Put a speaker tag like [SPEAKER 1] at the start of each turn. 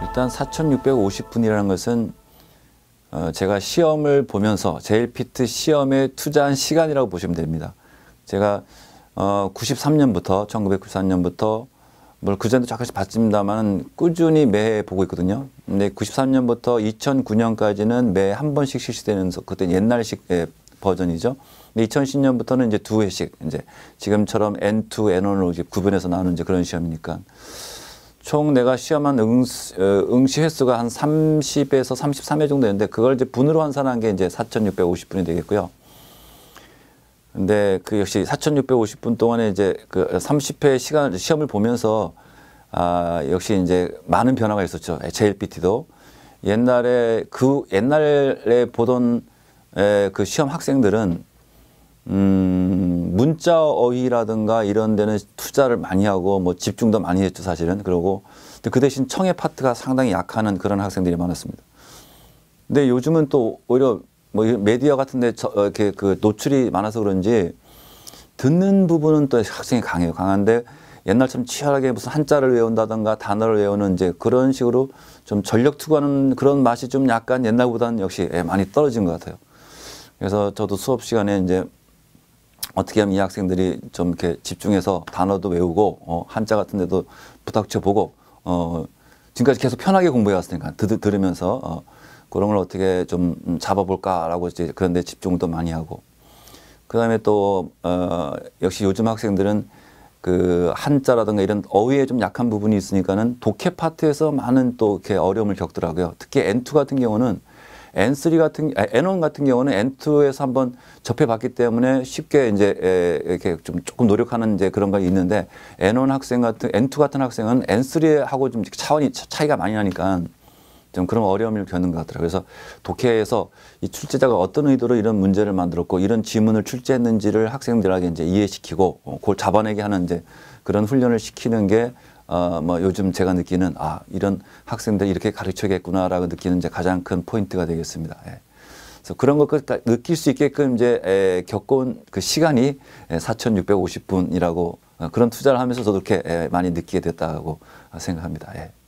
[SPEAKER 1] 일단 4,650분이라는 것은 어, 제가 시험을 보면서 제일 피트 시험에 투자한 시간이라고 보시면 됩니다. 제가 93년부터 어, 1993년부터 물론 그전에도 조금씩 봤습니다만 꾸준히 매해 보고 있거든요. 근데 93년부터 2009년까지는 매 한 번씩 실시되는 그때 옛날식 예, 버전이죠. 근데 2010년부터는 이제 두 회씩 이제 지금처럼 N2, N1로 이제 구분해서 나오는 이제 그런 시험이니까 총 내가 시험한 응시, 어, 응시 횟수가 한 30에서 33회 정도 되는데 그걸 이제 분으로 환산한 게 이제 4,650분이 되겠고요. 근데 그 역시 4,650분 동안에 이제 그 30회 시간 시험을 보면서 아 역시 이제 많은 변화가 있었죠. h l p t 도 옛날에 그 옛날에 보던 에, 그 시험 학생들은 음 문자 어휘라든가 이런 데는 투자를 많이 하고 뭐 집중도 많이 했죠 사실은 그러고 근데 그 대신 청해 파트가 상당히 약하는 그런 학생들이 많았습니다. 근데 요즘은 또 오히려 뭐메디어 같은데 저, 어, 이렇게 그 노출이 많아서 그런지 듣는 부분은 또 학생이 강해요. 강한데 옛날처럼 치열하게 무슨 한자를 외운다던가 단어를 외우는 이제 그런 식으로 좀 전력 투구하는 그런 맛이 좀 약간 옛날보다는 역시 예, 많이 떨어진 것 같아요. 그래서 저도 수업 시간에 이제 어떻게 하면 이 학생들이 좀 이렇게 집중해서 단어도 외우고 어, 한자 같은 데도 부탁쳐 보고 어, 지금까지 계속 편하게 공부해 왔으니까 들, 들으면서 어, 그런 걸 어떻게 좀 음, 잡아볼까라고 이제 그런데 집중도 많이 하고 그 다음에 또 어, 역시 요즘 학생들은 그 한자라든가 이런 어휘에 좀 약한 부분이 있으니까는 독해 파트에서 많은 또 이렇게 어려움을 겪더라고요. 특히 N2 같은 경우는 N3 같은 아니, N1 같은 경우는 N2에서 한번 접해봤기 때문에 쉽게 이제 에, 이렇게 좀 조금 노력하는 이제 그런 거 있는데 N1 학생 같은 N2 같은 학생은 N3하고 좀 차원이 차이가 많이 나니까 좀 그런 어려움을 겪는 것 같더라고요. 그래서 독해에서 이 출제자가 어떤 의도로 이런 문제를 만들었고 이런 지문을 출제했는지를 학생들에게 이제 이해시키고 어, 그걸 잡아내게 하는 이제 그런 훈련을 시키는 게 어, 뭐 요즘 제가 느끼는 아 이런 학생들 이렇게 가르쳐야겠구나라고 느끼는 이제 가장 큰 포인트가 되겠습니다. 예. 그래서 그런 것까지 느낄 수 있게끔 이제 에, 겪은그 시간이 에, 4,650분이라고 어, 그런 투자를 하면서 저도 이렇게 에, 많이 느끼게 됐다고 생각합니다. 예.